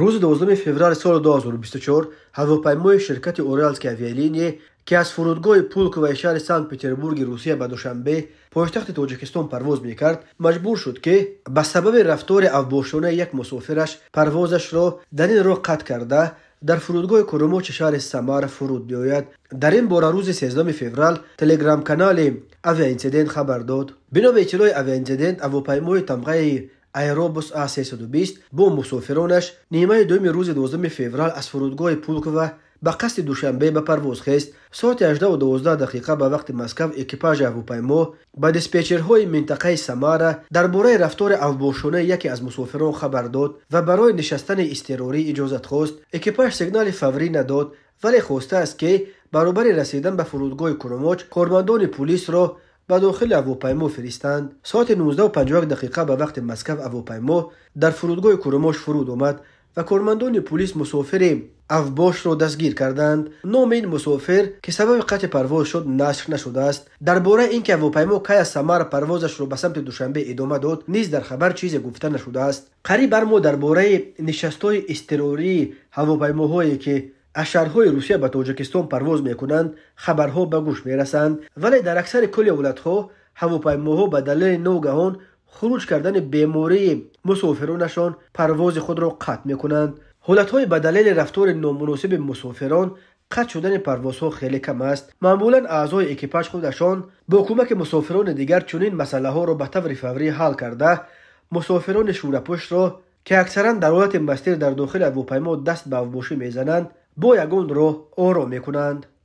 рӯзи 12 феврали соли 2024 ҳавопаймои ширкати оралски авиалиния ки аз фурудгоҳи пулковаи шаҳри санкт петербурги русия ба душанбе пойтахти тоҷикистон парвоз мекард маҷбур шуд ки ба сабаби рафтори авбошонаи як мусофираш парвозашро дар ин роҳ қатъ карда дар фурудгоҳи куромочи шаҳри самара фуруд биёяд дар ин бора рӯзи 13 феврал телеграм канали авиаинсидент хабар дод бино ба иттилои авиаинсидент авопаймои тамғаи аэробус а 320 бо мусофиронаш нимаи дуюми рӯзи 12 феврал аз фурудгоҳи пулкова ба қасди душанбе ба парвоз хест соати 812 дақиқа ба вақти москав экипажи ҳавопаймо ба диспетчерҳои минтақаи самара дар бораи рафтори авбошонаи яке аз мусофирон хабар дод ва барои нишастани изтирорӣ иҷозат хост экипаж сигнали фаврӣ надод вале хостааст ки баробари расидан ба фурудгоҳи куромоч кормандони пулисро ба дохили авопаймо фиристанд соати 195 дақиқа ба вақти маскав авопаймо дар фурудгоҳи курумош фуруд омад ва кормандони пулис мусофири авбошро дастгир карданд номи ин мусофир ки сабаби қатъи парвоз шуд нашр нашудааст дар бораи ин ки авопаймо кай аз самар парвозашро ба самти душанбе идома дод низ дар хабар чизе гуфта нашудааст қариб ҳар мо дар бораи нишастҳои изтирории ҳавопаймоҳое ки از روسیه به تاجیکستان پرواز میکنند خبرها به گوش میرسند ولی در اکثر کل اولاد ها هواپیماها به دلیل نوگهان خروج کردن بیماری مسافرانشان پرواز خود را قطع میکنند حالت های به دلیل رفتار نامناسب مسافران قطع شدن پروازها خیلی کم است معمولا اعضای اکیپاج خودشان با کمک مسافران دیگر چنین مسئله ها را به طور فوری حل کرده مسافران شوراپوش را که اکثرا در حالت مستیر در داخل هواپیما دست به میزنند бо ягон роҳ оро мекунанд